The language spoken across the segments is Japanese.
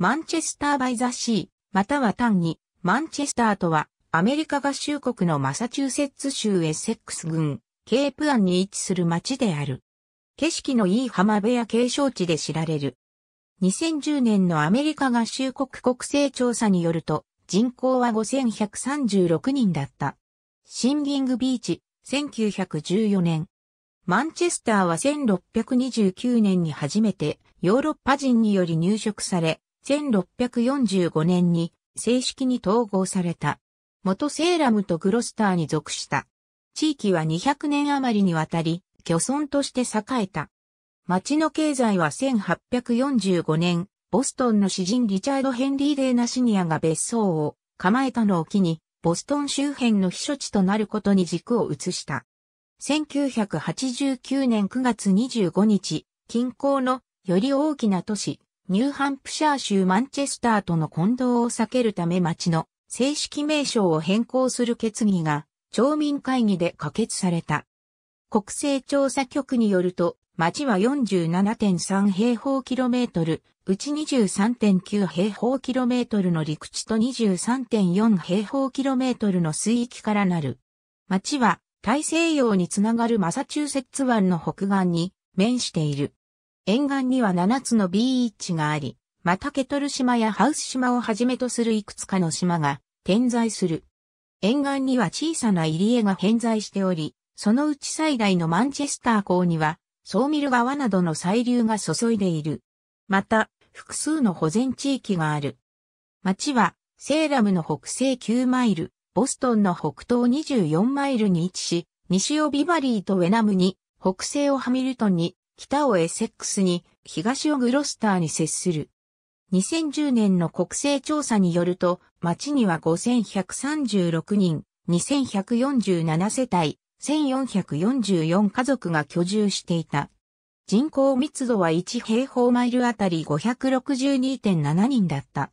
マンチェスター・バイ・ザ・シー、または単に、マンチェスターとは、アメリカ合衆国のマサチューセッツ州エセックス郡、ケープアンに位置する町である。景色のいい浜辺や景勝地で知られる。2010年のアメリカ合衆国国勢調査によると、人口は5136人だった。シンギングビーチ、1914年。マンチェスターは1629年に初めてヨーロッパ人により入植され、1645年に正式に統合された。元セーラムとグロスターに属した。地域は200年余りにわたり、漁村として栄えた。町の経済は1845年、ボストンの詩人リチャード・ヘンリー・デーナシニアが別荘を構えたのを機に、ボストン周辺の避暑地となることに軸を移した。1989年9月25日、近郊のより大きな都市、ニューハンプシャー州マンチェスターとの混同を避けるため町の正式名称を変更する決議が町民会議で可決された。国勢調査局によると、町は47.3平方キロメートル、うち23.9平方キロメートルの陸地と23.4平方キロメートルの水域からなる。町は大西洋につながるマサチューセッツ湾の北岸に面している。沿岸には7つのビーチがあり、またケトル島やハウス島をはじめとするいくつかの島が点在する。沿岸には小さな入り江が偏在しており、そのうち最大のマンチェスター港には、ソーミル川などの細流が注いでいる。また、複数の保全地域がある。町は、セーラムの北西9マイル、ボストンの北東24マイルに位置し、西をビバリーとウェナムに、北西をハミルトンに、北をエセックスに、東をグロスターに接する。2010年の国勢調査によると、町には5136人、2147世帯、1444家族が居住していた。人口密度は1平方マイルあたり562.7人だった。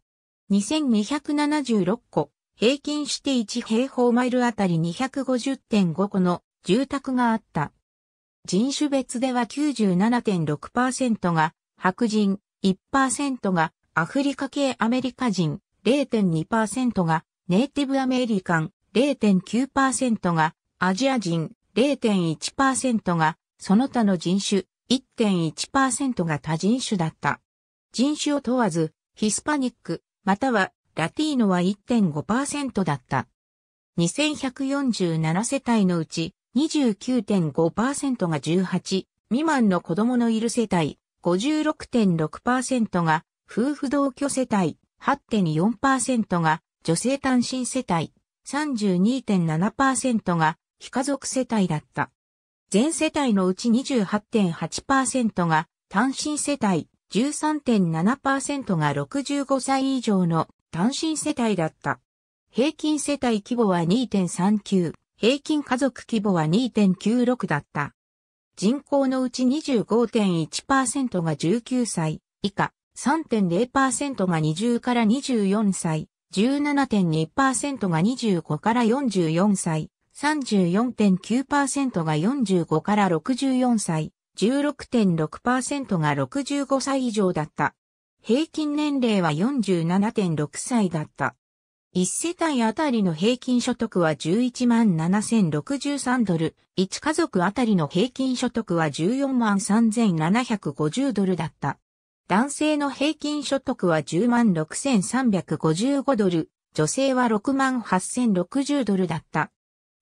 2276個、平均して1平方マイルあたり250.5個の住宅があった。人種別では97.6%が白人、1%がアフリカ系アメリカ人、0.2%がネイティブアメリカン、0.9%がアジア人、0.1%がその他の人種、1.1%が多人種だった。人種を問わず、ヒスパニック、またはラティーノは1.5%だった。2147世帯のうち29.5%が18未満の子供のいる世帯、56.6%が夫婦同居世帯、8.4%が女性単身世帯、32.7%が非家族世帯だった。全世帯のうち28.8%が単身世帯、13.7%が65歳以上の単身世帯だった。平均世帯規模は2.39。平均家族規模は2.96だった。人口のうち25.1%が19歳以下、3.0%が20から24歳、17.2%が25から44歳、34.9%が45から64歳、16.6%が65歳以上だった。平均年齢は47.6歳だった。1世帯あたりの平均所得は11万7063ドル、1家族あたりの平均所得は14万3750ドルだった。男性の平均所得は10 6355ドル、女性は6万8060ドルだった。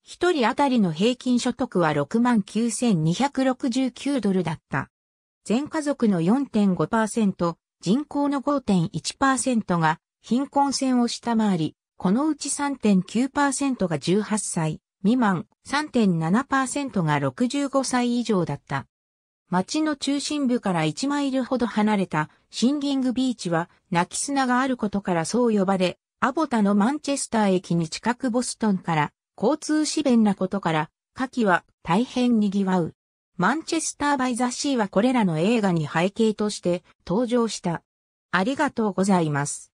一人あたりの平均所得は6万9269ドルだった。全家族の4.5%、人口の5.1%が貧困線を下回り、このうち3.9%が18歳未満、3.7%が65歳以上だった。町の中心部から1マイルほど離れたシンギングビーチは泣き砂があることからそう呼ばれ、アボタのマンチェスター駅に近くボストンから交通支便なことから、夏季は大変賑わう。マンチェスター・バイ・ザ・シーはこれらの映画に背景として登場した。ありがとうございます。